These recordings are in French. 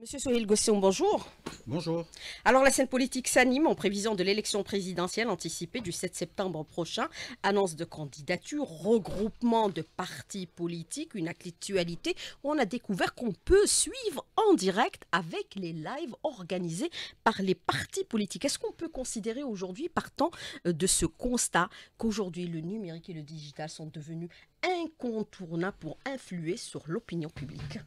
Monsieur Sohil Gossion, bonjour. Bonjour. Alors la scène politique s'anime en prévision de l'élection présidentielle anticipée du 7 septembre prochain. Annonce de candidature, regroupement de partis politiques, une actualité où on a découvert qu'on peut suivre en direct avec les lives organisés par les partis politiques. Est-ce qu'on peut considérer aujourd'hui, partant euh, de ce constat, qu'aujourd'hui le numérique et le digital sont devenus incontournables pour influer sur l'opinion publique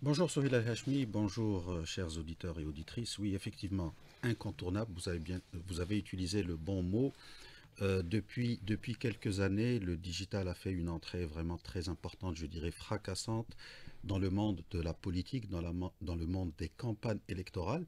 Bonjour Sophie Hashmi, bonjour euh, chers auditeurs et auditrices. Oui, effectivement, incontournable, vous avez, bien, utilisé le bon mot. Euh, depuis, depuis quelques années, le digital a fait une entrée vraiment très importante, je dirais fracassante, dans le monde de la politique, dans le monde des campagnes électorales.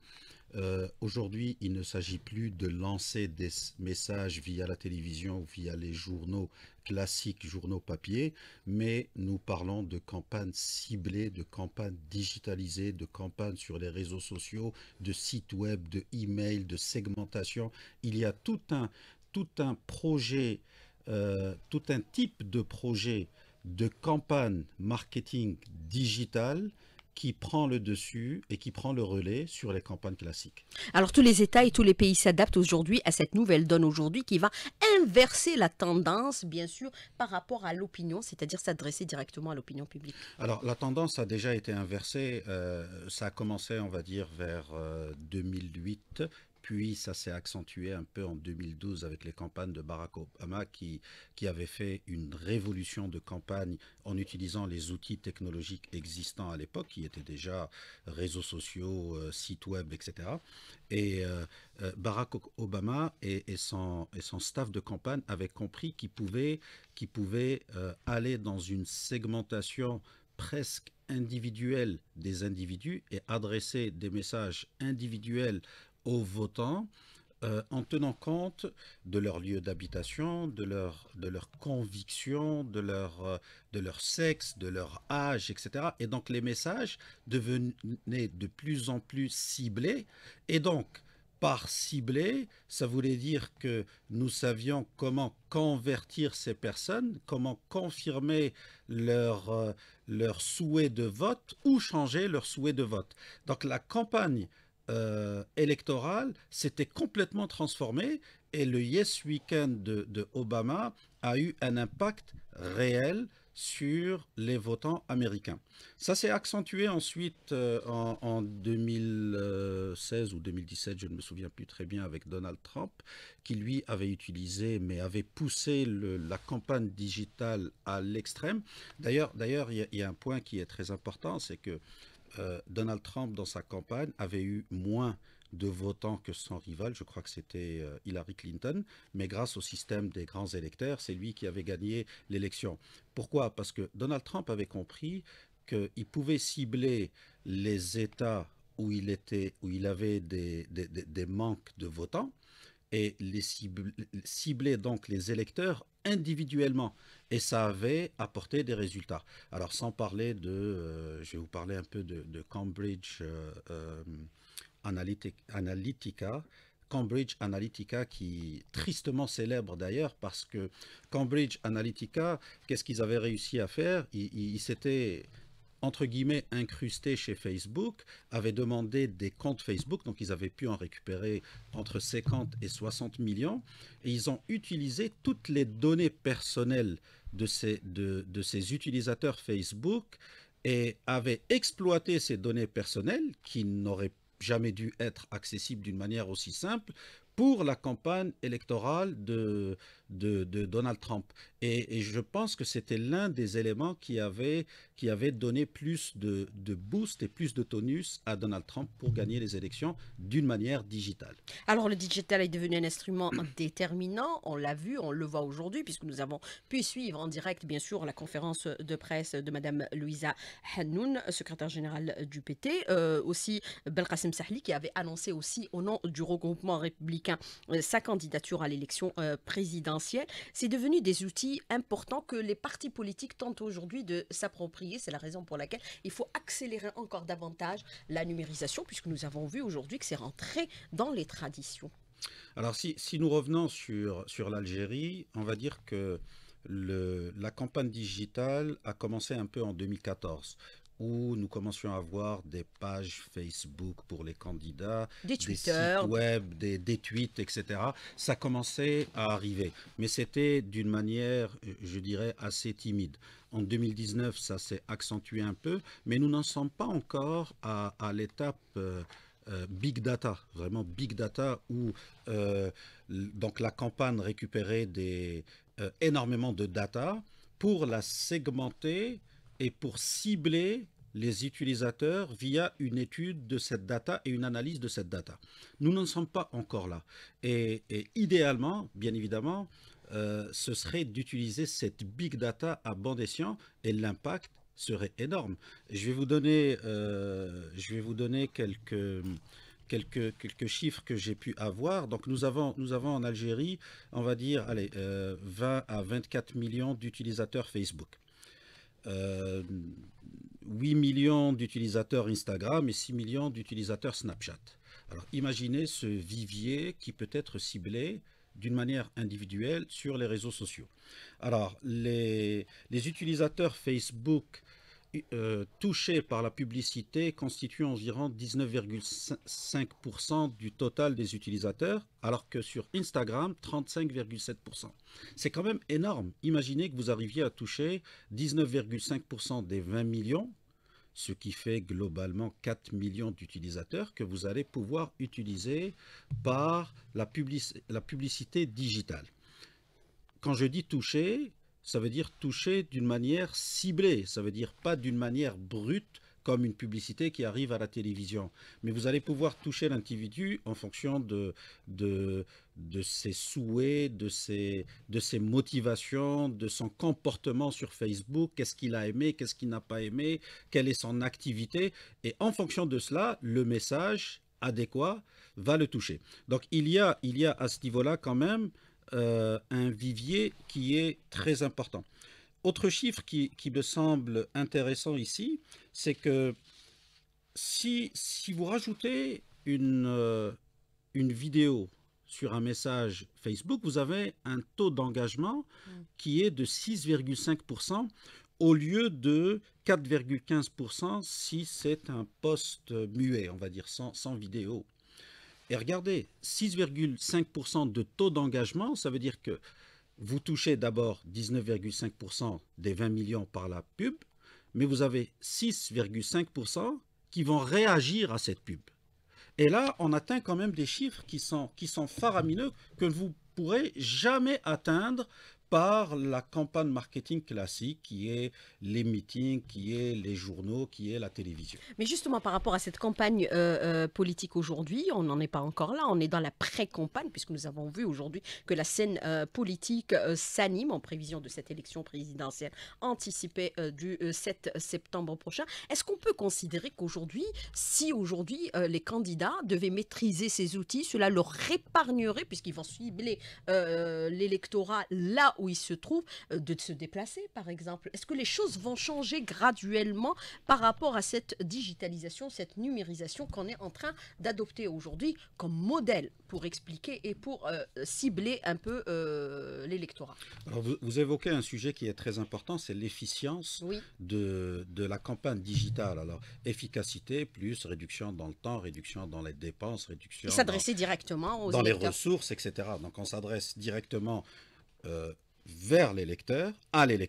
Euh, aujourd'hui, il ne s'agit plus de lancer des messages via la télévision ou via les journaux classiques, journaux papier, mais nous parlons de campagnes ciblées, de campagnes digitalisées, de campagnes sur les réseaux sociaux, de sites web, de email, de segmentation. Il y a tout un, tout un projet, euh, tout un type de projet de campagne marketing digital qui prend le dessus et qui prend le relais sur les campagnes classiques. Alors tous les États et tous les pays s'adaptent aujourd'hui à cette nouvelle donne aujourd'hui qui va inverser la tendance, bien sûr, par rapport à l'opinion, c'est-à-dire s'adresser directement à l'opinion publique. Alors la tendance a déjà été inversée. Euh, ça a commencé, on va dire, vers 2008 euh, puis ça s'est accentué un peu en 2012 avec les campagnes de Barack Obama qui, qui avait fait une révolution de campagne en utilisant les outils technologiques existants à l'époque, qui étaient déjà réseaux sociaux, euh, sites web, etc. Et euh, euh, Barack Obama et, et, son, et son staff de campagne avaient compris qu'ils pouvaient, pouvaient aller dans une segmentation presque individuelle des individus et adresser des messages individuels aux votants euh, en tenant compte de leur lieu d'habitation, de leur, de leur conviction, de leur, euh, de leur sexe, de leur âge, etc. Et donc les messages devenaient de plus en plus ciblés. Et donc, par ciblé, ça voulait dire que nous savions comment convertir ces personnes, comment confirmer leur, euh, leur souhait de vote ou changer leur souhait de vote. Donc la campagne euh, électorale s'était complètement transformé et le Yes Weekend de, de, Obama a eu un impact réel sur les votants américains. Ça s'est accentué ensuite euh, en, 2016 ou 2017, je ne me souviens plus très bien, avec Donald Trump, qui lui avait utilisé, mais avait poussé la campagne digitale à l'extrême. D'ailleurs, il y, a un point qui est très important, c'est que euh, Donald Trump, dans sa campagne, avait eu moins de votants que son rival, je crois que c'était euh, Hillary Clinton, mais grâce au système des grands électeurs, c'est lui qui avait gagné l'élection. Pourquoi Parce que Donald Trump avait compris qu'il pouvait cibler les États où il, était, où il avait des, manques de votants et les cibler, cibler donc les électeurs individuellement. Et ça avait apporté des résultats. Alors sans parler de, euh, je vais vous parler un peu de, Cambridge euh, euh, Analytica. Cambridge Analytica qui tristement célèbre d'ailleurs parce que Cambridge Analytica, qu'est-ce qu'ils avaient réussi à faire Ils s'étaient entre guillemets, incrustés chez Facebook, avaient demandé des comptes Facebook, donc ils avaient pu en récupérer entre 50 et 60 millions, et ils ont utilisé toutes les données personnelles de ces, de, de utilisateurs Facebook et avaient exploité ces données personnelles qui n'auraient jamais dû être accessibles d'une manière aussi simple pour la campagne électorale de, de, Donald Trump. Et, je pense que c'était l'un des éléments qui avait, qui avait donné plus de, boost et plus de tonus à Donald Trump pour gagner les élections d'une manière digitale. Alors le digital est devenu un instrument déterminant, on l'a vu, on le voit aujourd'hui, puisque nous avons pu suivre en direct, bien sûr, la conférence de presse de Mme Louisa Hanoun, secrétaire générale du PT, euh, aussi Belkacem Sahli, qui avait annoncé aussi au nom du regroupement républicain euh, sa candidature à l'élection euh, présidentielle c'est devenu des outils importants que les partis politiques tentent aujourd'hui de s'approprier. C'est la raison pour laquelle il faut accélérer encore davantage la numérisation, puisque nous avons vu aujourd'hui que c'est rentré dans les traditions. Alors si, nous revenons sur, sur l'Algérie, on va dire que le, la campagne digitale a commencé un peu en 2014 où nous commencions à avoir des pages Facebook pour les candidats, des, sites web, des, tweets, etc. Ça commençait à arriver, mais c'était d'une manière, je dirais, assez timide. En 2019, ça s'est accentué un peu, mais nous n'en sommes pas encore à, l'étape... Euh, euh, big data, vraiment big data, où euh, donc la campagne récupérait des, énormément de data pour la segmenter et pour cibler les utilisateurs via une étude de cette data et une analyse de cette data. Nous n'en sommes pas encore là. Et, idéalement, bien évidemment, euh, ce serait d'utiliser cette big data à bon et l'impact serait énorme. Je vais vous donner, euh, je vais vous donner quelques, quelques, quelques chiffres que j'ai pu avoir. Donc nous avons, nous avons en Algérie, on va dire, allez, 20 euh, à 24 millions d'utilisateurs Facebook. 8 euh, millions d'utilisateurs Instagram et 6 millions d'utilisateurs Snapchat. Alors imaginez ce vivier qui peut être ciblé d'une manière individuelle sur les réseaux sociaux. Alors les utilisateurs Facebook euh, touchés par la publicité constituent environ 19,5% du total des utilisateurs, alors que sur Instagram, 35,7%. C'est quand même énorme. Imaginez que vous arriviez à toucher 19,5% des 20 millions, ce qui fait globalement 4 millions d'utilisateurs que vous allez pouvoir utiliser par la, la publicité digitale. Quand je dis toucher, ça veut dire toucher d'une manière ciblée, ça veut dire pas d'une manière brute comme une publicité qui arrive à la télévision. Mais vous allez pouvoir toucher l'individu en fonction de, de, de ses souhaits, de ses, de ses motivations, de son comportement sur Facebook, qu'est-ce qu'il a aimé, qu'est-ce qu'il n'a pas aimé, quelle est son activité. Et en fonction de cela, le message adéquat va le toucher. Donc il y a, il y a à ce niveau-là quand même euh, un vivier qui est très important. Autre chiffre qui, me semble intéressant ici, c'est que si, vous rajoutez euh, une, vidéo sur un message Facebook, vous avez un taux d'engagement mm. qui est de 6,5% au lieu de 4,15% si c'est un post muet, on va dire, sans vidéo. Et regardez, 6,5% de taux d'engagement, ça veut dire que vous touchez d'abord 19,5% des 20 millions par la pub, mais vous avez 6,5% qui vont réagir à cette pub. Et là, on atteint quand même des chiffres qui sont, qui sont faramineux, que vous pourrez jamais atteindre par la campagne marketing classique qui est les meetings, qui est les journaux, qui est la télévision. Mais justement par rapport à cette campagne euh, euh, politique aujourd'hui, on n'en est pas encore là, on est dans la pré-campagne puisque nous avons vu aujourd'hui que la scène euh, politique s'anime en prévision de cette élection présidentielle anticipée du 7 septembre prochain. Est-ce qu'on peut considérer qu'aujourd'hui, si aujourd'hui les candidats devaient maîtriser ces outils, cela leur épargnerait puisqu'ils vont cibler l'électorat là où il se trouve euh, de se déplacer, par exemple Est-ce que les choses vont changer graduellement par rapport à cette digitalisation, cette numérisation qu'on est en train d'adopter aujourd'hui comme modèle pour expliquer et pour euh, cibler un peu euh, l'électorat vous, évoquez un sujet qui est très important, c'est l'efficience de, de la campagne digitale. Alors, efficacité plus réduction dans le temps, réduction dans les dépenses, réduction... s'adresser directement aux Dans les ressources, etc. Donc, on s'adresse directement vers les à les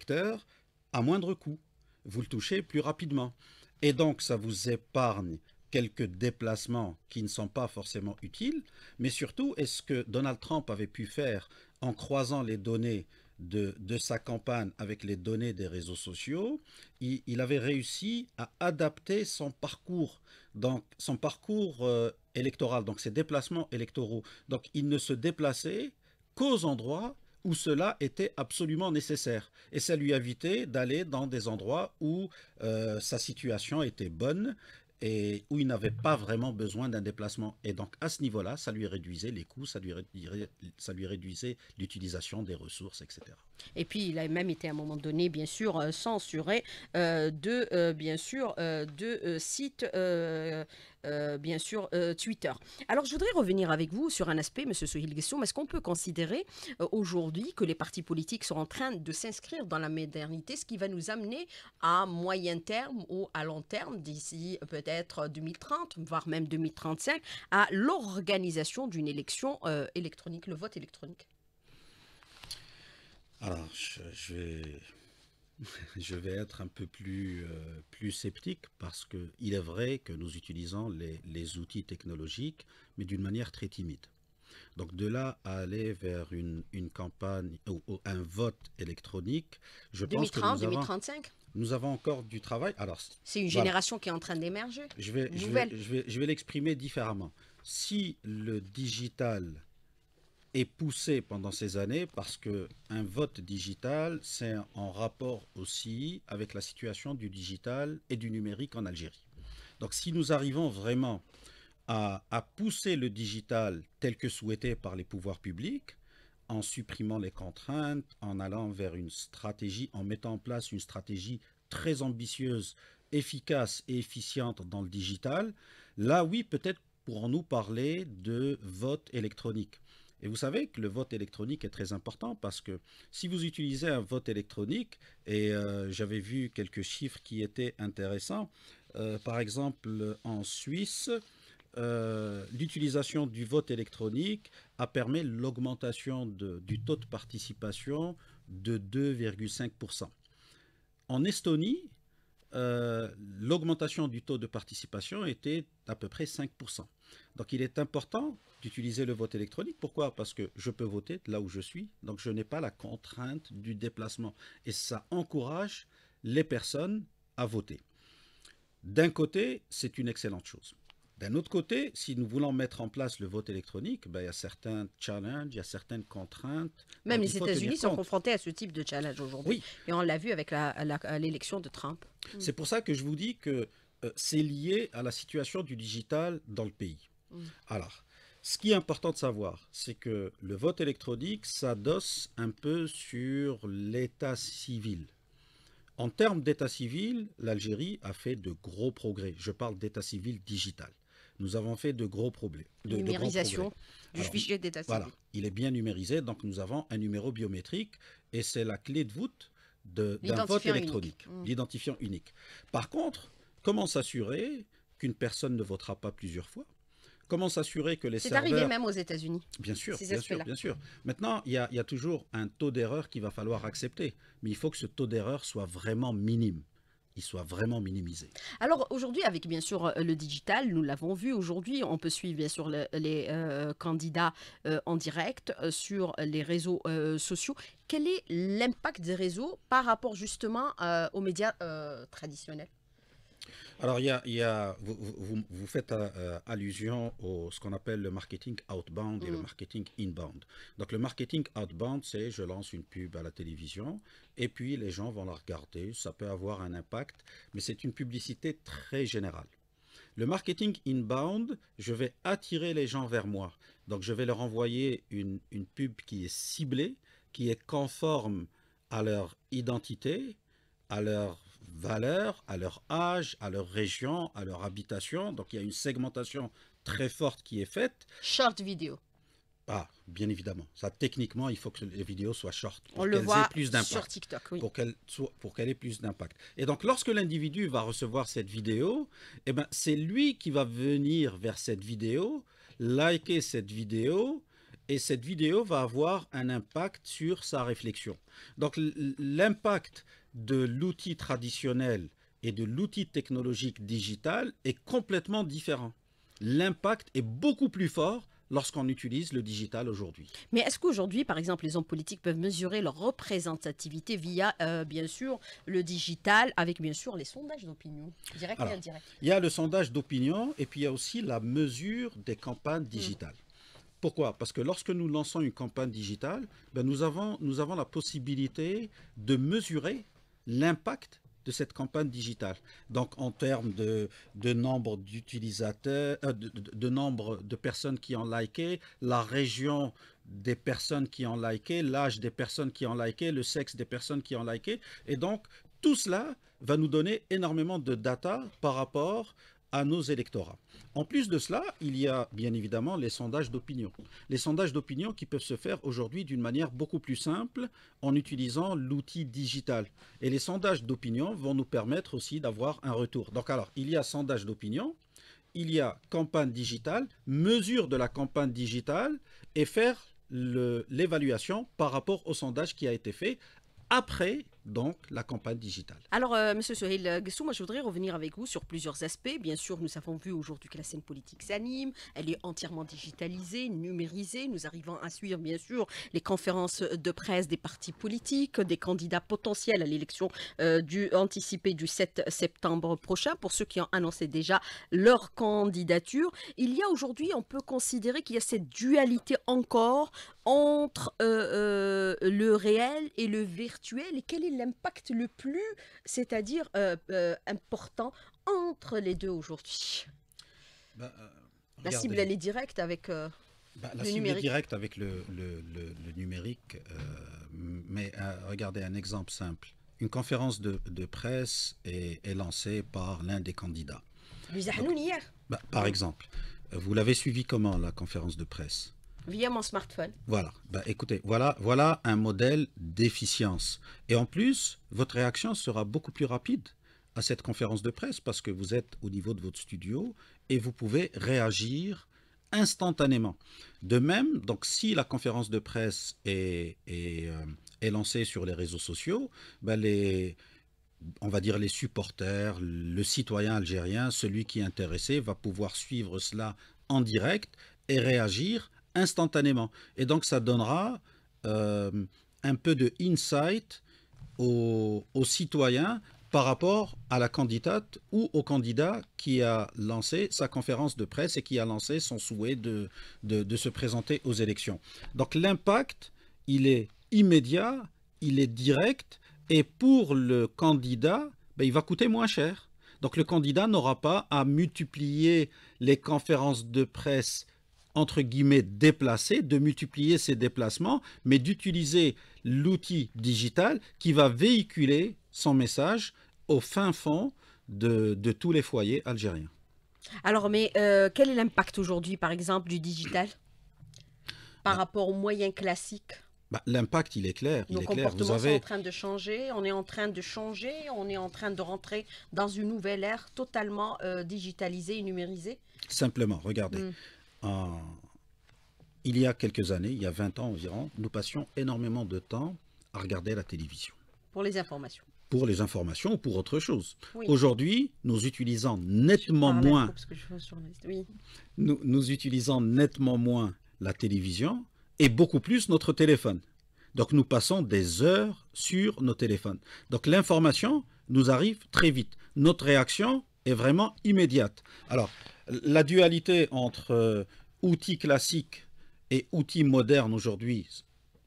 à moindre coût. Vous le touchez plus rapidement. Et donc, ça vous épargne quelques déplacements qui ne sont pas forcément utiles, mais surtout, est-ce que Donald Trump avait pu faire en croisant les données de, sa campagne avec les données des réseaux sociaux, il, avait réussi à adapter son parcours, donc son parcours euh, électoral, donc ses déplacements électoraux. Donc il ne se déplaçait qu'aux endroits où cela était absolument nécessaire. Et ça lui évitait d'aller dans des endroits où euh, sa situation était bonne et où il n'avait pas vraiment besoin d'un déplacement. Et donc à ce niveau-là, ça lui réduisait les coûts, ça lui réduisait l'utilisation des ressources, etc. Et puis, il a même été à un moment donné, bien sûr, euh, censuré euh, de, euh, bien sûr, sites, bien sûr, Twitter. Alors, je voudrais revenir avec vous sur un aspect, M. Sohil-Guessoum. Est-ce qu'on peut considérer aujourd'hui que les partis politiques sont en train de s'inscrire dans la modernité, ce qui va nous amener à moyen terme ou à long terme, d'ici peut-être 2030, voire même 2035, à l'organisation d'une élection électronique, le vote électronique alors, je, je, vais, je, vais, être un peu plus, euh, plus sceptique parce qu'il est vrai que nous utilisons les, les outils technologiques, mais d'une manière très timide. Donc de là à aller vers une, une campagne ou, un vote électronique, je pense que nous 2035 avons, nous avons encore du travail. Alors c'est une génération qui est en train d'émerger. Je vais, je vais, je vais, je vais l'exprimer différemment. Si le digital est poussé pendant ces années parce que un vote digital, c'est en rapport aussi avec la situation du digital et du numérique en Algérie. Donc si nous arrivons vraiment à, à pousser le digital tel que souhaité par les pouvoirs publics, en supprimant les contraintes, en allant vers une stratégie, en mettant en place une stratégie très ambitieuse, efficace et efficiente dans le digital, là oui, peut-être pourrons-nous parler de vote électronique. Et vous savez que le vote électronique est très important parce que si vous utilisez un vote électronique, et euh, j'avais vu quelques chiffres qui étaient intéressants, euh, par exemple en Suisse, euh, l'utilisation du vote électronique a permis l'augmentation du taux de participation de 2,5%. En Estonie, l'augmentation du taux de participation était à peu près 5%. Donc il est important d'utiliser le vote électronique. Pourquoi Parce que je peux voter là où je suis, donc je n'ai pas la contrainte du déplacement. Et ça encourage les personnes à voter. D'un côté, c'est une excellente chose. D'un autre côté, si nous voulons mettre en place le vote électronique, ben, il y a certains challenges, il y a certaines contraintes. Euh, Même les États-Unis sont confrontés à ce type de challenge aujourd'hui. Et on l'a vu avec l'élection de Trump. C'est pour ça que je vous dis que euh, c'est lié à la situation du digital dans le pays. Mm. Alors, ce qui est important de savoir, c'est que le vote électronique s'adosse un peu sur l'état civil. En termes d'état civil, l'Algérie a fait de gros progrès. Je parle d'état civil digital. Nous avons fait de gros problèmes. De, Numérisation du fichier d'état civil. Voilà, il est bien numérisé, donc nous avons un numéro biométrique et c'est la clé de voûte d'un vote électronique, mm. l'identifiant unique. Par contre, Comment s'assurer qu'une personne ne votera pas plusieurs fois Comment s'assurer que les serveurs... C'est arrivé même aux États-Unis. Bien sûr, bien sûr, bien sûr. Maintenant, il y, a, toujours un taux d'erreur qu'il va falloir accepter, mais il faut que ce taux d'erreur soit vraiment minime il soit vraiment minimisé. Alors aujourd'hui, avec bien sûr euh, le digital, nous l'avons vu aujourd'hui, on peut suivre bien sûr les euh, candidats euh, en direct sur les réseaux sociaux. Quel est l'impact des réseaux par rapport justement aux médias traditionnels alors, il y vous, faites euh, allusion au ce qu'on appelle le marketing outbound et le mm. marketing inbound. Donc, le marketing outbound, c'est je lance une pub à la télévision et puis les gens vont la regarder. Ça peut avoir un impact, mais c'est une publicité très générale. Le marketing inbound, je vais attirer les gens vers moi. Donc, je vais leur envoyer une, une pub qui est ciblée, qui est conforme à leur identité, à leur valeur, à leur âge, à leur région, à leur habitation. Donc il y a une segmentation très forte qui est faite. Short vidéo. Ah, bien évidemment. Ça, techniquement, il faut que les vidéos soient short. Pour On le voit plus sur TikTok, oui. Pour qu'elles aient plus d'impact. Et donc, lorsque l'individu va recevoir cette vidéo, eh ben, c'est lui qui va venir vers cette vidéo, liker cette vidéo, et cette vidéo va avoir un impact sur sa réflexion. Donc, l'impact, de l'outil traditionnel et de l'outil technologique digital est complètement différent. L'impact est beaucoup plus fort lorsqu'on utilise le digital aujourd'hui. Mais est-ce qu'aujourd'hui, par exemple, les hommes politiques peuvent mesurer leur représentativité via, euh, bien sûr, le digital, avec bien sûr les sondages d'opinion, direct et indirect Il y a le sondage d'opinion et puis il y a aussi la mesure des campagnes hmm. digitales. Pourquoi Parce que lorsque nous lançons une campagne digitale, ben, nous avons la possibilité de mesurer l'impact de cette campagne digitale. Donc en termes de, nombre d'utilisateurs, euh, de, nombre de personnes qui ont liké, la région des personnes qui ont liké, l'âge des personnes qui ont liké, le sexe des personnes qui ont liké. Et donc tout cela va nous donner énormément de data par rapport à nos électorats. En plus de cela, il y a bien évidemment les sondages d'opinion. Les sondages d'opinion qui peuvent se faire aujourd'hui d'une manière beaucoup plus simple en utilisant l'outil digital. Et les sondages d'opinion vont nous permettre aussi d'avoir un retour. Donc alors, il y a sondage d'opinion, il y a campagne digitale, mesure de la campagne digitale et faire l'évaluation par rapport au sondage qui a été fait après donc la campagne digitale. Alors, euh, Monsieur Soheil Gessou, moi je voudrais revenir avec vous sur plusieurs aspects. Bien sûr, nous avons vu aujourd'hui que la scène politique s'anime, elle est entièrement digitalisée, numérisée. Nous arrivons à suivre, bien sûr, les conférences de presse des partis politiques, des candidats potentiels à l'élection euh, anticipée du 7 septembre prochain, pour ceux qui ont annoncé déjà leur candidature. Il y a aujourd'hui, on peut considérer qu'il y a cette dualité encore entre euh, le réel et le virtuel. Et quelle est l'impact le plus, c'est-à-dire euh, euh, important, entre les deux aujourd'hui bah, euh, La cible, elle est directe avec... Bah, la cible directe avec le, numérique, mais regardez un exemple simple. Une conférence de, presse est, lancée par l'un des candidats. Bah, par exemple, vous l'avez suivi comment la conférence de presse Via mon smartphone. Voilà. Bah, écoutez, voilà, voilà un modèle d'efficience. Et en plus, votre réaction sera beaucoup plus rapide à cette conférence de presse parce que vous êtes au niveau de votre studio et vous pouvez réagir instantanément. De même, donc si la conférence de presse est, euh, lancée sur les réseaux sociaux, bah, les, on va dire les supporters, le citoyen algérien, celui qui est intéressé, va pouvoir suivre cela en direct et réagir instantanément. Et donc ça donnera euh, un peu de insight aux, citoyens par rapport à la candidate ou au candidat qui a lancé sa conférence de presse et qui a lancé son souhait de, de, se présenter aux élections. Donc l'impact, il est immédiat, il est direct, et pour le candidat, ben, il va coûter moins cher. Donc le candidat n'aura pas à multiplier les conférences de presse entre guillemets, déplacé, de multiplier ses déplacements, mais d'utiliser l'outil digital qui va véhiculer son message au fin fond de, tous les foyers algériens. Alors, mais euh, quel est l'impact aujourd'hui, par exemple, du digital bah, par rapport aux moyens classiques bah, L'impact, il est clair. Nos il est comportements sont en train de changer, on est en train de changer, on est en train de rentrer dans une nouvelle ère totalement euh, digitalisée et numérisée. Simplement, regardez. Hmm. Euh, il y a quelques années, il y a 20 ans environ, nous passions énormément de temps à regarder la télévision. Pour les informations. Pour les informations ou pour autre chose. Aujourd'hui, nous utilisons nettement moins. nous, nous utilisons nettement moins la télévision et beaucoup plus notre téléphone. Donc nous passons des heures sur nos téléphones. Donc l'information nous arrive très vite. Notre réaction, est vraiment immédiate. Alors, la dualité entre euh, outils classiques et outils modernes aujourd'hui,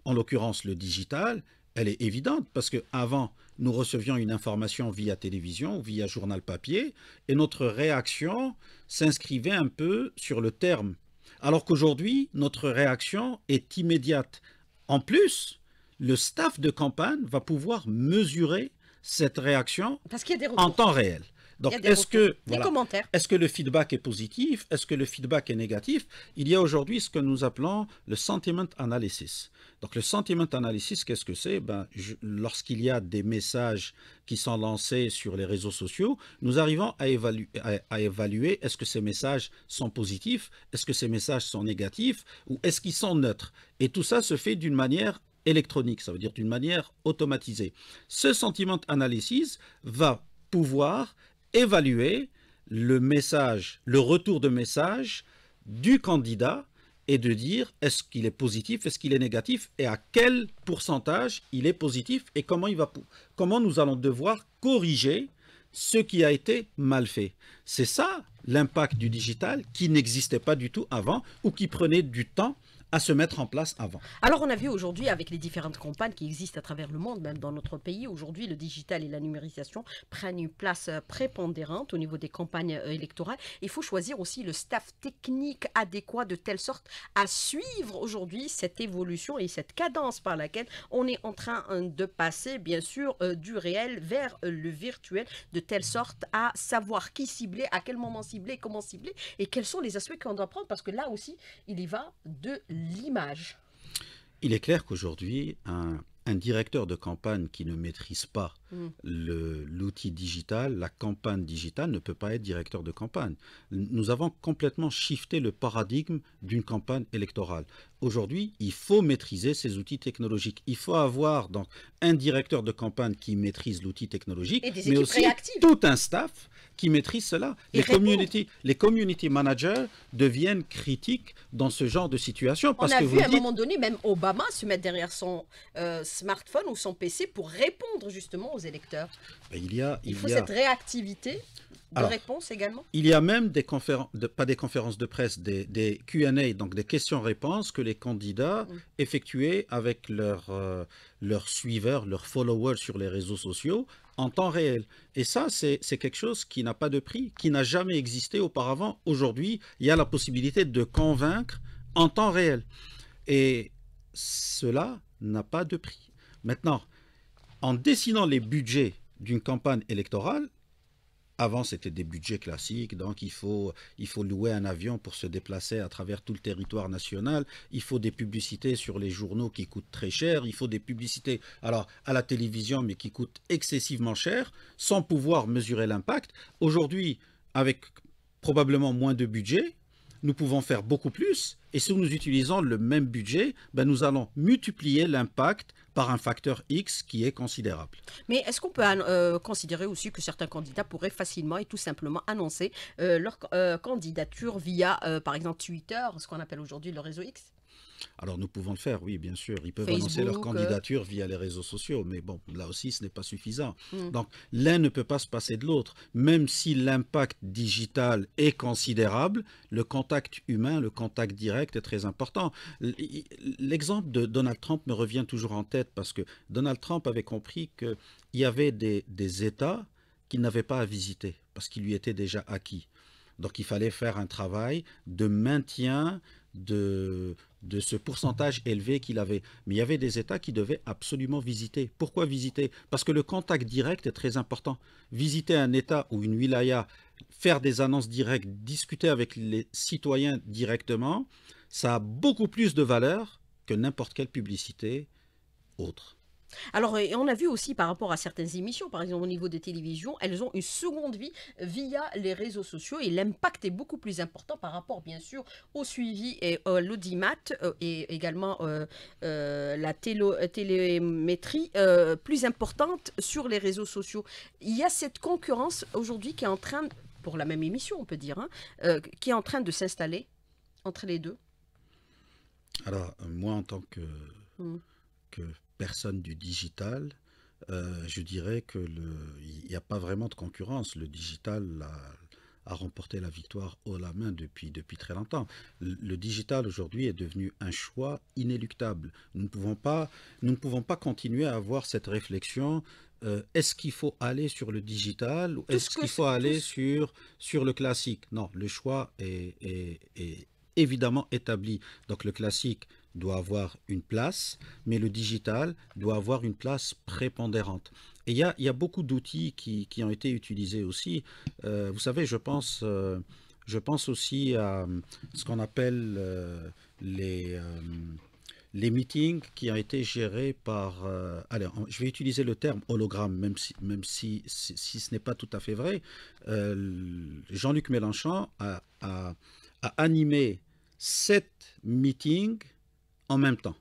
en l'occurrence le digital, elle est évidente parce que avant nous recevions une information via télévision, ou via journal papier, et notre réaction s'inscrivait un peu sur le terme. Alors qu'aujourd'hui, notre réaction est immédiate. En plus, le staff de campagne va pouvoir mesurer cette réaction en temps réel. Donc, est-ce que, est que le feedback est positif Est-ce que le feedback est négatif Il y a aujourd'hui ce que nous appelons le sentiment analysis. Donc, le sentiment analysis, qu'est-ce que c'est ben, Lorsqu'il y a des messages qui sont lancés sur les réseaux sociaux, nous arrivons à évaluer, à évaluer est-ce que ces messages sont positifs, est-ce que ces messages sont négatifs ou est-ce qu'ils sont neutres. Et tout ça se fait d'une manière électronique, ça veut dire d'une manière automatisée. Ce sentiment analysis va pouvoir évaluer le message, le retour de message du candidat et de dire est-ce qu'il est positif, est-ce qu'il est négatif et à quel pourcentage il est positif et comment, il va, comment nous allons devoir corriger ce qui a été mal fait. C'est ça l'impact du digital qui n'existait pas du tout avant ou qui prenait du temps à se mettre en place avant. Alors on a vu aujourd'hui avec les différentes campagnes qui existent à travers le monde, même dans notre pays, aujourd'hui le digital et la numérisation prennent une place euh, prépondérante au niveau des campagnes euh, électorales. Il faut choisir aussi le staff technique adéquat de telle sorte à suivre aujourd'hui cette évolution et cette cadence par laquelle on est en train euh, de passer, bien sûr, du réel vers le virtuel, de telle sorte à savoir qui cibler, à quel moment cibler, comment cibler et quels sont les aspects qu'on doit prendre parce que là aussi, il y va de l'image. Il est clair qu'aujourd'hui, un un directeur de campagne qui ne maîtrise pas mm. l'outil digital, la campagne digitale ne peut pas être directeur de campagne. Nous avons complètement shifté le paradigme d'une campagne électorale. Aujourd'hui, il faut maîtriser ces outils technologiques. Il faut avoir donc un directeur de campagne qui maîtrise l'outil technologique, mais aussi tout un staff qui maîtrise cela. les community, les community managers deviennent critiques dans ce genre de situation. On parce a que vu à un moment donné même Obama se mettre derrière son, euh, smartphone ou son PC pour répondre justement aux électeurs ben, il, y a, faut cette réactivité de réponse également Il y a même des conférences, pas des conférences de presse, des, Q&A, donc des questions-réponses que les candidats mm. effectuaient avec leurs euh, leurs suiveurs, leurs followers sur les réseaux sociaux en temps réel. Et ça, c'est quelque chose qui n'a pas de prix, qui n'a jamais existé auparavant. Aujourd'hui, il y a la possibilité de convaincre en temps réel. Et cela n'a pas de prix. Maintenant, en dessinant les budgets d'une campagne électorale, avant, c'était des budgets classiques, donc il faut, il faut louer un avion pour se déplacer à travers tout le territoire national, il faut des publicités sur les journaux qui coûtent très cher, il faut des publicités alors, à la télévision, mais qui coûtent excessivement cher, sans pouvoir mesurer l'impact. Aujourd'hui, avec probablement moins de budget, nous pouvons faire beaucoup plus. Et si nous utilisons le même budget, ben, nous allons multiplier l'impact par un facteur X qui est considérable. Mais est-ce qu'on peut euh, considérer aussi que certains candidats pourraient facilement et tout simplement annoncer euh, leur euh, candidature via, par exemple, Twitter, ce qu'on appelle aujourd'hui le réseau X alors nous pouvons le faire, oui, bien sûr. Ils peuvent annoncer leur euh. candidature via les réseaux sociaux, mais bon, là aussi, ce n'est pas suffisant. Mm. Donc l'un ne peut pas se passer de l'autre. Même si l'impact digital est considérable, le contact humain, le contact direct est très important. L'exemple de Donald Trump me revient toujours en tête parce que Donald Trump avait compris qu'il y avait des, États qu'il n'avait pas à visiter parce qu'il lui était déjà acquis. Donc il fallait faire un travail de maintien de, ce pourcentage élevé qu'il avait. Mais il y avait des États qui devaient absolument visiter. Pourquoi visiter Parce que le contact direct est très important. Visiter un État ou une wilaya, faire des annonces directes, discuter avec les citoyens directement, ça a beaucoup plus de valeur que n'importe quelle publicité autre. Alors, on a vu aussi par rapport à certaines émissions, par exemple au niveau des télévisions, elles ont une seconde vie via les réseaux sociaux et l'impact est beaucoup plus important par rapport, bien sûr, au suivi et euh, l'audimat euh, et également euh, la télémétrie plus importante sur les réseaux sociaux. Il y a cette concurrence aujourd'hui qui est en train, pour la même émission, on peut dire, hein, qui est en train de s'installer entre les deux. Alors, moi, en tant que mmh. Personne du digital, euh, je dirais qu'il n'y a pas vraiment de concurrence. Le digital a, remporté la victoire haut la main depuis, depuis très longtemps. Le, digital aujourd'hui est devenu un choix inéluctable. Nous ne pouvons pas, nous ne pouvons pas continuer à avoir cette réflexion euh, est-ce qu'il faut aller sur le digital ou est-ce qu'il faut aller sur, sur le classique Non, le choix est, est, est évidemment établi. Donc le classique, doit avoir une place, mais le digital doit avoir une place prépondérante. Et il y a, beaucoup d'outils qui, ont été utilisés aussi. Euh, vous savez, je pense, euh, je pense aussi à euh, ce qu'on appelle les, les meetings qui ont été gérés par... allez, je vais utiliser le terme hologramme, même si, même si, si, ce n'est pas tout à fait vrai. Jean-Luc Mélenchon a, a, a animé sept meetings en même temps.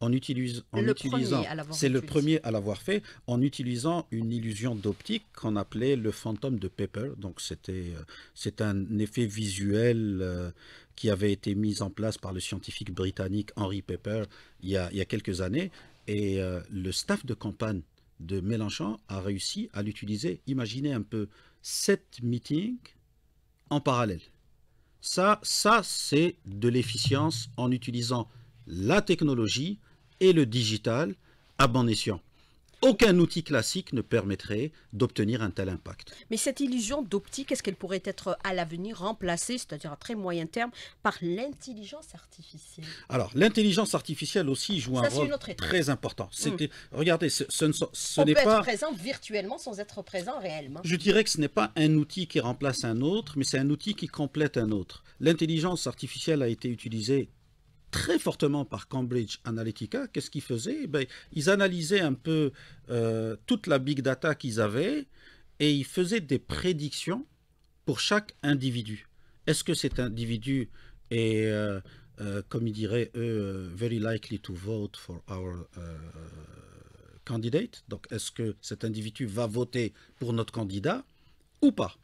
En, utilise, en utilisant, c'est le premier à l'avoir fait, en utilisant une illusion d'optique qu'on appelait le fantôme de Pepper. Donc c'était, euh, c'est un effet visuel euh, qui avait été mis en place par le scientifique britannique Henry Pepper il y a, il y a quelques années, et euh, le staff de campagne de Mélenchon a réussi à l'utiliser. Imaginez un peu sept meetings en parallèle. Ça, ça c'est de l'efficience en utilisant la technologie et le digital à bon escient. Aucun outil classique ne permettrait d'obtenir un tel impact. Mais cette illusion d'optique, est-ce qu'elle pourrait être à l'avenir remplacée, c'est-à-dire à très moyen terme, par l'intelligence artificielle Alors, l'intelligence artificielle aussi joue un rôle très important. Hmm. Regardez, ce, n'est pas... On peut être présent virtuellement sans être présent réellement. Je dirais que ce n'est pas un outil qui remplace un autre, mais c'est un outil qui complète un autre. L'intelligence artificielle a été utilisée très fortement par Cambridge Analytica, qu'est-ce qu'ils faisaient eh ben, Ils analysaient un peu euh, toute la big data qu'ils avaient et ils faisaient des prédictions pour chaque individu. Est-ce que cet individu est, euh, euh, comme ils diraient very likely to vote for our candidate Donc, est-ce que cet individu va voter pour notre candidat ou pas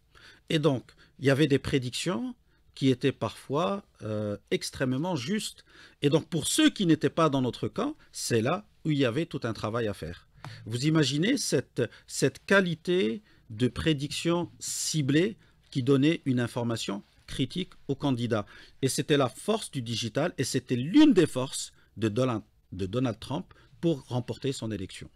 Et donc, il y avait des prédictions qui était parfois euh, extrêmement juste. Et donc pour ceux qui n'étaient pas dans notre camp, c'est là où il y avait tout un travail à faire. Vous imaginez cette, cette qualité de prédiction ciblée qui donnait une information critique aux candidat. Et c'était la force du digital et c'était l'une des forces de Donald Trump pour remporter son élection.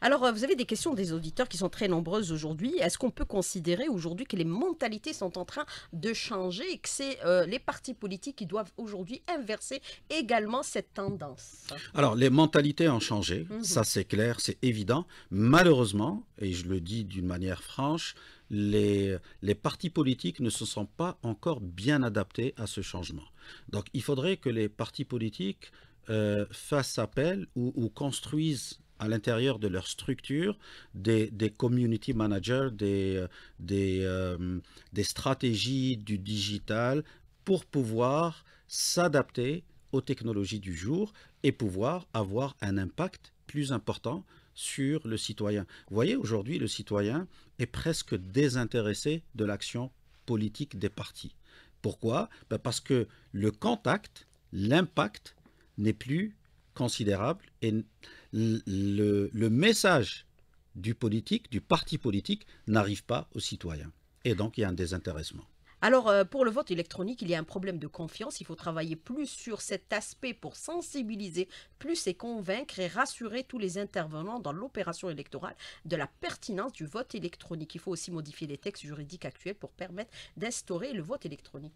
Alors, euh, vous avez des questions des auditeurs qui sont très nombreuses aujourd'hui. Est-ce qu'on peut considérer aujourd'hui que les mentalités sont en train de changer et que c'est euh, les partis politiques qui doivent aujourd'hui inverser également cette tendance Alors, les mentalités ont changé, mhm. ça c'est clair, c'est évident. Malheureusement, et je le dis d'une manière franche, les, les, partis politiques ne se sont pas encore bien adaptés à ce changement. Donc, il faudrait que les partis politiques euh, fassent appel ou, ou construisent à l'intérieur de leur structure des, community managers, des, euh, euh, des, stratégies du digital pour pouvoir s'adapter aux technologies du jour et pouvoir avoir un impact plus important sur le citoyen. Vous voyez, aujourd'hui, le citoyen est presque désintéressé de l'action politique des partis. Pourquoi ben, Parce que le contact, l'impact n'est plus considérable et le, message du politique, du parti politique, n'arrive pas aux citoyens. Et donc, il y a un désintéressement. Alors, euh, pour le vote électronique, il y a un problème de confiance. Il faut travailler plus sur cet aspect pour sensibiliser plus et convaincre et rassurer tous les intervenants dans l'opération électorale de la pertinence du vote électronique. Il faut aussi modifier les textes juridiques actuels pour permettre d'instaurer le vote électronique.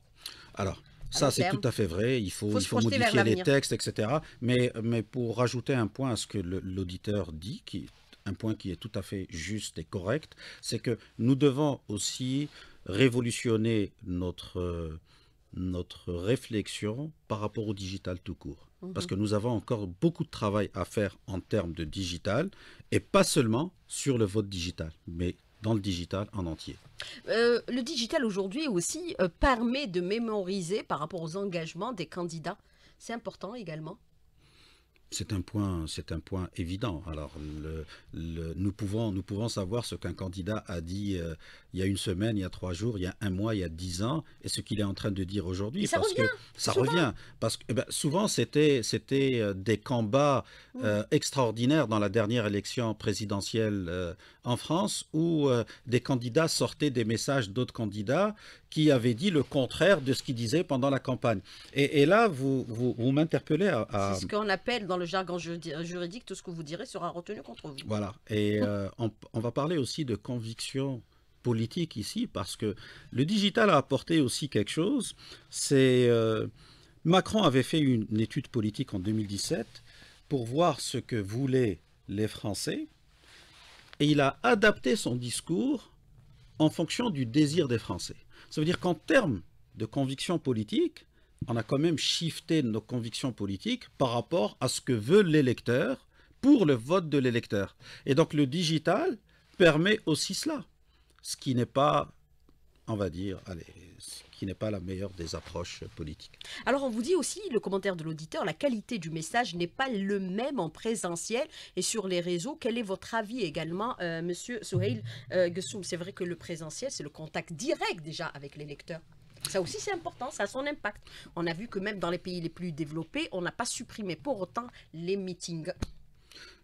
Alors, ça, c'est tout à fait vrai. Il faut, modifier les textes, etc. Mais, mais pour rajouter un point à ce que l'auditeur dit, qui, un point qui est tout à fait juste et correct, c'est que nous devons aussi révolutionner notre, notre réflexion par rapport au digital tout court. Mmh Parce que nous avons encore beaucoup de travail à faire en termes de digital, et pas seulement sur le vote digital, mais le digital en entier. Euh, le digital aujourd'hui aussi euh, permet de mémoriser par rapport aux engagements des candidats. C'est important également. C'est un point, c'est un point évident. Alors, nous pouvons, nous pouvons savoir ce qu'un candidat a dit euh, il y a une semaine, il y a trois jours, il y a un mois, il y a dix ans, et ce qu'il est en train de dire aujourd'hui. Parce que ça revient. Parce que eh ben, souvent c'était, c'était euh, des combats euh, extraordinaires dans la dernière élection présidentielle en France, où des candidats sortaient des messages d'autres candidats qui avaient dit le contraire de ce qu'ils disaient pendant la campagne. Et, là, vous, vous, m'interpellez à. C'est ce qu'on appelle dans le jargon juridique, tout ce que vous direz sera retenu contre vous. Voilà. Et euh, on, va parler aussi de conviction politique ici, parce que le digital a apporté aussi quelque chose. C'est euh, Macron avait fait une, une étude politique en 2017 pour voir ce que voulaient les Français, et il a adapté son discours en fonction du désir des Français. Ça veut dire qu'en termes de conviction politique, on a quand même shifté nos convictions politiques par rapport à ce que veut l'électeur pour le vote de l'électeur. Et donc le digital permet aussi cela, ce qui n'est pas, on va dire, allez, ce qui n'est pas la meilleure des approches politiques. Alors on vous dit aussi, le commentaire de l'auditeur, la qualité du message n'est pas le même en présentiel et sur les réseaux. Quel est votre avis également, euh, Monsieur Souheil euh, C'est vrai que le présentiel, c'est le contact direct déjà avec l'électeur. Ça aussi, c'est important, ça a son impact. On a vu que même dans les pays les plus développés, on n'a pas supprimé pour autant les meetings.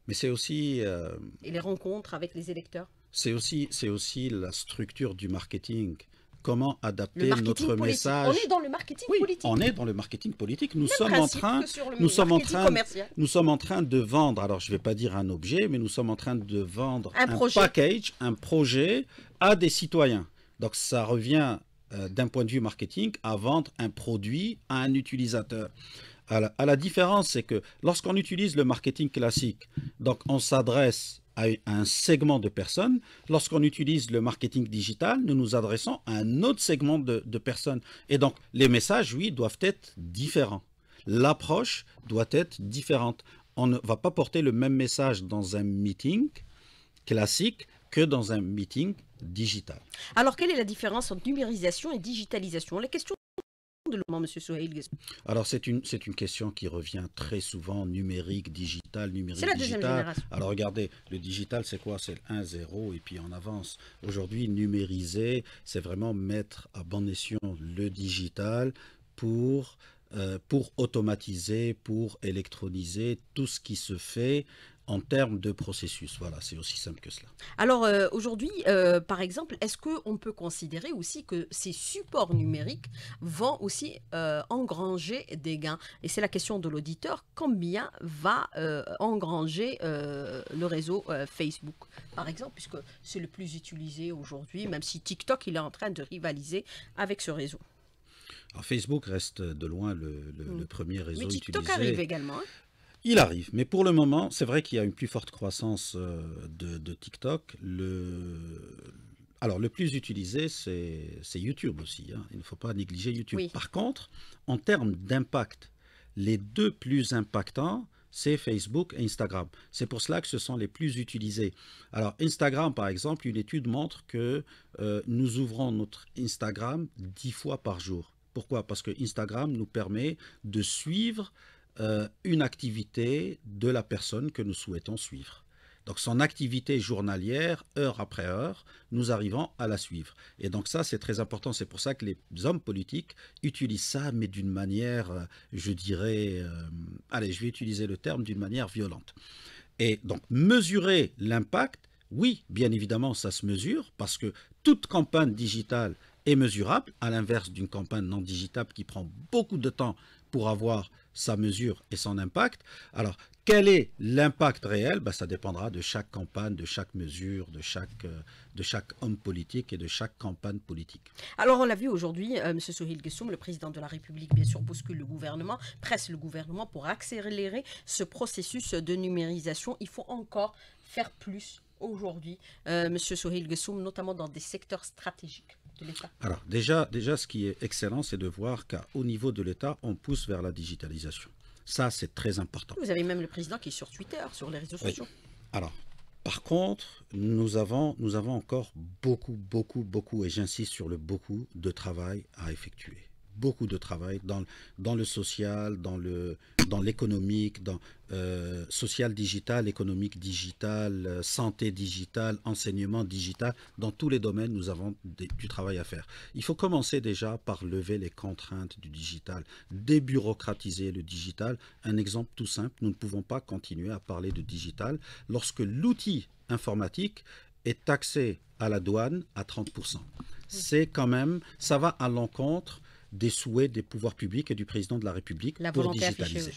Mais c'est aussi... Euh, Et les rencontres avec les électeurs. C'est aussi, aussi la structure du marketing. Comment adapter notre message On est dans le marketing oui, politique. On est dans le marketing politique. Nous sommes en train, nous sommes en train, nous sommes en train de vendre. Alors je ne vais pas dire un objet, mais nous sommes en train de vendre un package, un projet à des citoyens. Donc ça revient euh, d'un point de vue marketing à vendre un produit à un utilisateur. À la, différence, c'est que lorsqu'on utilise le marketing classique, donc on s'adresse à un segment de personnes. Lorsqu'on utilise le marketing digital, nous nous adressons à un autre segment de, de personnes. Et donc, les messages, oui, doivent être différents. L'approche doit être différente. On ne va pas porter le même message dans un meeting classique que dans un meeting alors, quelle est la différence entre numérisation et digitalisation La question de moment, hein, Monsieur Alors, c'est une, une question qui revient très souvent, numérique, digital, numérique, Alors, regardez, le digital, c'est quoi C'est le 1-0 et puis on avance. Aujourd'hui, numériser, c'est vraiment mettre à bon escient le digital pour euh, pour automatiser, pour électroniser tout ce qui se fait en termes de processus. Voilà, c'est aussi simple que cela. Alors euh, aujourd'hui, euh, par exemple, est-ce qu'on peut considérer aussi que ces supports numériques vont aussi euh, engranger des gains Et c'est la question de l'auditeur, combien va engranger le réseau Facebook, par exemple, puisque c'est le plus utilisé aujourd'hui, même si TikTok, il est en train de rivaliser avec ce réseau alors Facebook reste de loin le, mm. premier réseau Mais TikTok arrive également. Hein. Il arrive, mais pour le moment, c'est vrai qu'il y a une plus forte croissance euh, de, TikTok. alors, le plus utilisé, c'est YouTube aussi. Hein. Il ne faut pas négliger YouTube. Par contre, en termes d'impact, les deux plus impactants, c'est Facebook et Instagram. C'est pour cela que ce sont les plus utilisés. Alors, Instagram, par exemple, une étude montre que euh, nous ouvrons notre Instagram dix fois par jour. Pourquoi Parce que Instagram nous permet de suivre euh, une activité de la personne que nous souhaitons suivre. Donc son activité journalière, heure après heure, nous arrivons à la suivre. Et donc ça, c'est très important. C'est pour ça que les hommes politiques utilisent ça, mais d'une manière, euh, je dirais, euh, allez, je vais utiliser le terme, d'une manière violente. Et donc mesurer l'impact, oui, bien évidemment, ça se mesure, parce que toute campagne digitale est mesurable, à l'inverse d'une campagne non digitale qui prend beaucoup de temps pour avoir sa mesure et son impact. Alors, quel est l'impact réel ben, Ça dépendra de chaque campagne, de chaque mesure, de chaque, euh, de chaque homme politique et de chaque campagne politique. Alors, on l'a vu aujourd'hui, euh, M. Sohil Gessoum, le président de la République, bien sûr, bouscule le gouvernement, presse le gouvernement pour accélérer ce processus de numérisation. Il faut encore faire plus aujourd'hui, euh, M. Sohil Gessoum, notamment dans des secteurs stratégiques. Alors déjà, déjà, ce qui est excellent, c'est de voir qu'au niveau de l'État, on pousse vers la digitalisation. Ça, c'est très important. Vous avez même le président qui est sur Twitter, sur les réseaux sociaux. Alors, par contre, nous avons, nous avons encore beaucoup, beaucoup, beaucoup, et j'insiste sur le beaucoup, de travail à effectuer. Beaucoup de travail dans, dans le social, dans le, dans l'économique, dans euh, social digital, économique digital, euh, santé digitale, enseignement digital. Dans tous les domaines, nous avons du travail à faire. Il faut commencer déjà par lever les contraintes du digital, débureaucratiser le digital. Un exemple tout simple, nous ne pouvons pas continuer à parler de digital lorsque l'outil informatique est taxé à la douane à 30%. C'est quand même, ça va à l'encontre des souhaits des pouvoirs publics et du président de la République la pour digitaliser.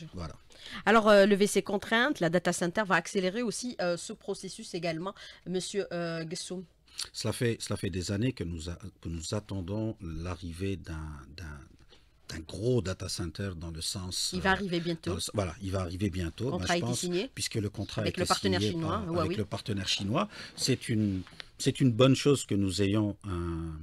Alors, euh, le lever ces contraintes, la data center va accélérer aussi euh, ce processus également, Monsieur euh, Cela fait, cela fait des années que nous, que nous attendons l'arrivée d'un gros data center dans le sens. Il va euh, arriver bientôt. voilà, il va arriver bientôt. Le contrat signé. Puisque le contrat avec a été le partenaire chinois. avec le partenaire chinois, c'est une c'est une bonne chose que nous ayons un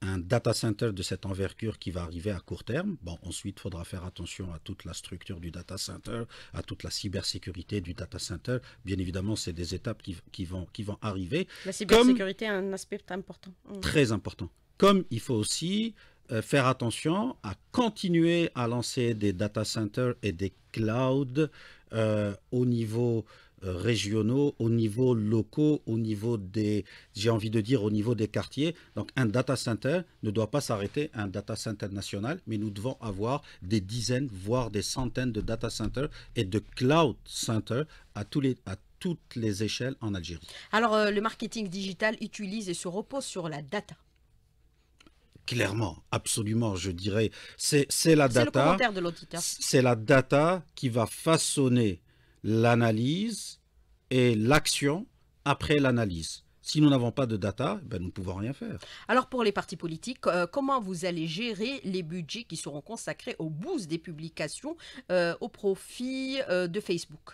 un data center de cette envergure qui va arriver à court terme. Bon, ensuite, il faudra faire attention à toute la structure du data center, à toute la cybersécurité du data center. Bien évidemment, c'est des étapes qui, vont, qui vont arriver. La cybersécurité est un aspect important. Mm. Très important. Comme il faut aussi euh, faire attention à continuer à lancer des data centers et des clouds euh, au niveau euh, régionaux, au niveau locaux, au niveau des, j'ai envie de dire, au niveau des quartiers. Donc un data center ne doit pas s'arrêter à un data center national, mais nous devons avoir des dizaines, voire des centaines de data centers et de cloud centers à tous les, à toutes les échelles en Algérie. Alors, euh, le marketing digital utilise et se repose sur la data. Clairement, absolument, je dirais. C'est la data. C'est la data qui va façonner l'analyse et l'action après l'analyse. Si nous n'avons pas de data, ben nous ne pouvons rien faire. Alors pour les partis politiques, euh, comment vous allez gérer les budgets qui seront consacrés au boost des publications euh, au profit euh, de Facebook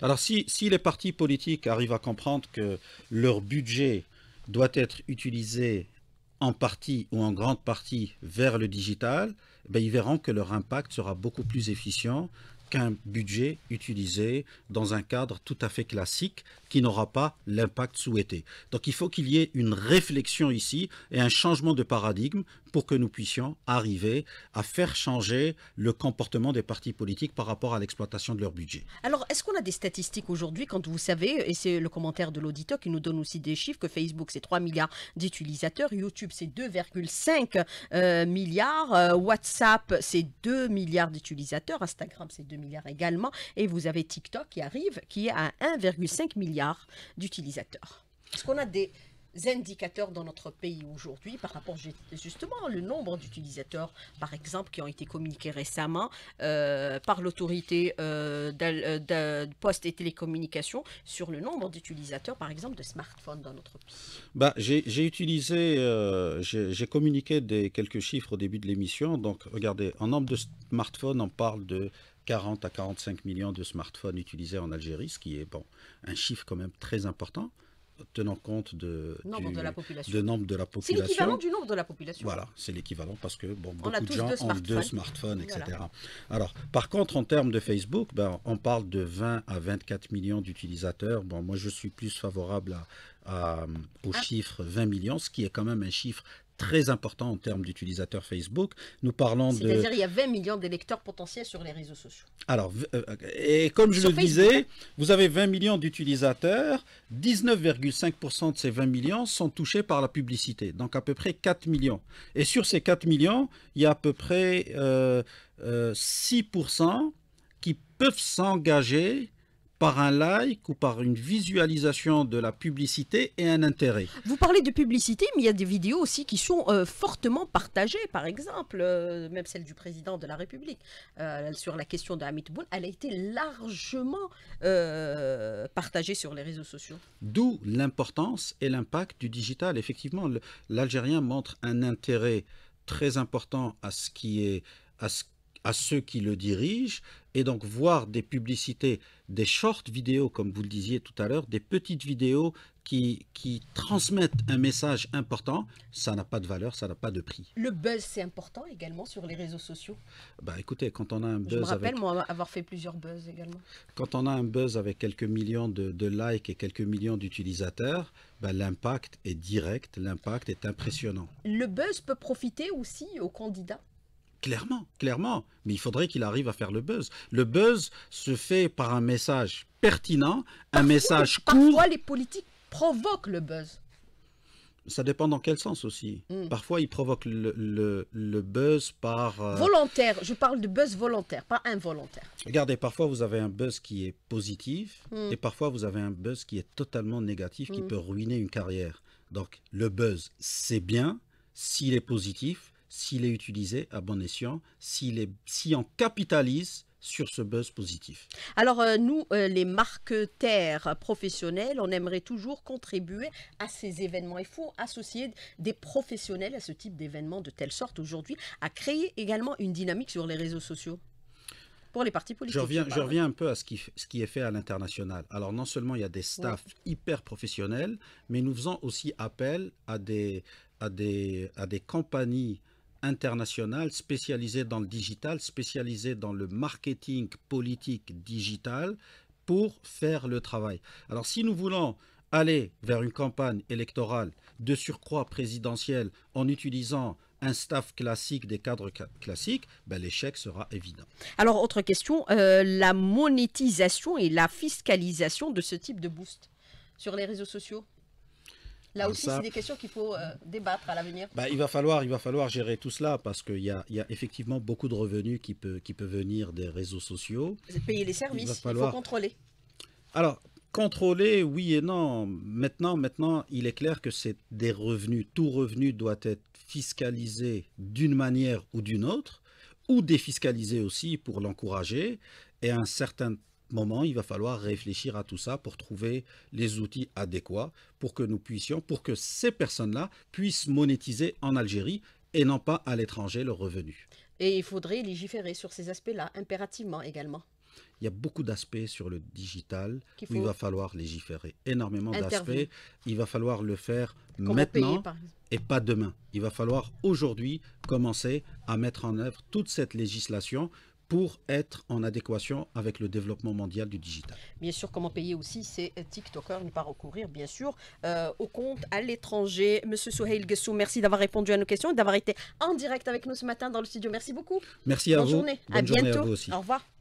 Alors si, si, les partis politiques arrivent à comprendre que leur budget doit être utilisé en partie ou en grande partie vers le digital, ben ils verront que leur impact sera beaucoup plus efficient qu'un budget utilisé dans un cadre tout à fait classique qui n'aura pas l'impact souhaité. Donc il faut qu'il y ait une réflexion ici et un changement de paradigme pour que nous puissions arriver à faire changer le comportement des partis politiques par rapport à l'exploitation de leur budget. Alors, est-ce qu'on a des statistiques aujourd'hui quand vous savez, et c'est le commentaire de l'auditeur qui nous donne aussi des chiffres, que Facebook c'est 3 milliards d'utilisateurs, YouTube c'est 2,5 euh, milliards, euh, WhatsApp c'est 2 milliards d'utilisateurs, Instagram c'est 2 milliards également, et vous avez TikTok qui arrive, qui est à 1,5 milliard d'utilisateurs. Est-ce qu'on a des indicateurs dans notre pays aujourd'hui par rapport justement le nombre d'utilisateurs, par exemple, qui ont été communiqués récemment euh, par l'autorité euh, euh, de Poste et Télécommunications sur le nombre d'utilisateurs, par exemple, de smartphones dans notre pays bah, J'ai utilisé, j'ai communiqué des, quelques chiffres au début de l'émission. Donc, regardez, en nombre de smartphones, on parle de 40 à 45 millions de smartphones utilisés en Algérie, ce qui est bon, un chiffre quand même très important tenant compte de, du, nombre de la population. C'est l'équivalent du nombre de la population. Voilà, c'est l'équivalent parce que bon, beaucoup de gens deux ont deux smartphones, etc. Alors, par contre, en termes de Facebook, ben, on parle de 20 à 24 millions d'utilisateurs. Bon, moi, je suis plus favorable à, euh, au ah. chiffre 20 millions, ce qui est quand même un chiffre très important en termes d'utilisateurs Facebook. Nous parlons de... C'est-à-dire il y a 20 millions d'électeurs potentiels sur les réseaux sociaux. Alors, euh, euh, et comme je le disais, vous avez 20 millions d'utilisateurs, 19,5% de ces 20 millions sont touchés par la publicité, donc à peu près 4 millions. Et sur ces 4 millions, il y a à peu près 6% euh, qui peuvent s'engager par un like ou par une visualisation de la publicité et un intérêt. Vous parlez de publicité, mais il y a des vidéos aussi qui sont euh, fortement partagées. Par exemple, euh, même celle du président de la République euh, sur la question de Hamid elle a été largement partagée sur les réseaux sociaux. D'où l'importance et l'impact du digital. Effectivement, l'Algérien montre un intérêt très important à ce qui est à ce à ceux qui le dirigent, et donc voir des publicités, des short vidéos, comme vous le disiez tout à l'heure, des petites vidéos qui, qui transmettent un message important, ça n'a pas de valeur, ça n'a pas de prix. Le buzz, c'est important également sur les réseaux sociaux Bah écoutez, quand on a un buzz... Je me rappelle, moi, avoir fait plusieurs buzz également. Quand on a un buzz avec quelques millions de, likes et quelques millions d'utilisateurs, bah, l'impact est direct, l'impact est impressionnant. Le buzz peut profiter aussi aux candidats Clairement, clairement. Mais il faudrait qu'il arrive à faire le buzz. Le buzz se fait par un message pertinent, un message court. Parfois, les politiques provoquent le buzz. Ça dépend dans quel sens aussi. Hmm. Parfois, ils provoquent le, buzz par... Euh, volontaire, je parle de buzz volontaire, pas involontaire. Regardez, parfois, vous avez un buzz qui est positif hmm. et parfois, vous avez un buzz qui est totalement négatif, qui hmm. peut ruiner une carrière. Donc, le buzz, c'est bien s'il est positif, s'il est utilisé à bon escient, s'il si on capitalise sur ce buzz positif. Alors euh, nous, euh, les marketeurs professionnels, on aimerait toujours contribuer à ces événements. Il faut associer des professionnels à ce type d'événements de telle sorte aujourd'hui à créer également une dynamique sur les réseaux sociaux. Pour les partis politiques. Je reviens, un peu à ce qui, ce qui est fait à l'international. Alors, non seulement il y a des staffs hyper professionnels, mais nous faisons aussi appel à des, à des, à des compagnies international, spécialisé dans le digital, spécialisé dans le marketing politique digital pour faire le travail. Alors si nous voulons aller vers une campagne électorale de surcroît présidentielle en utilisant un staff classique, des cadres classiques, ben, l'échec sera évident. Alors, autre question, euh, la monétisation et la fiscalisation de ce type de boost sur les réseaux sociaux Là euh, aussi, c'est des questions qu'il faut euh, débattre à l'avenir. Bah, il, va falloir, il va falloir gérer tout cela parce qu'il y a, y a, effectivement beaucoup de revenus qui peut, qui peut venir des réseaux sociaux. Payer les services, il, faut contrôler. Alors, contrôler, oui et non. Maintenant, maintenant, il est clair que c'est des revenus. Tout revenu doit être fiscalisé d'une manière ou d'une autre, ou défiscalisé aussi pour l'encourager. Et un certain moment, il va falloir réfléchir à tout ça pour trouver les outils adéquats pour que nous puissions, pour que ces personnes-là puissent monétiser en Algérie et non pas à l'étranger le revenu. Et il faudrait légiférer sur ces aspects-là impérativement également. Il y a beaucoup d'aspects sur le digital il où il va falloir légiférer. Énormément d'aspects. Il va falloir le faire maintenant et pas demain. Il va falloir aujourd'hui commencer à mettre en œuvre toute cette législation pour être en adéquation avec le développement mondial du digital. Bien sûr, comment payer aussi ces TikTokers, ne pas recourir, bien sûr, euh, aux comptes à l'étranger. Monsieur Souheil Gessou, merci d'avoir répondu à nos questions et d'avoir été en direct avec nous ce matin dans le studio. Merci beaucoup. Merci à vous. Journée. Bonne journée. À bientôt. aussi. Au revoir.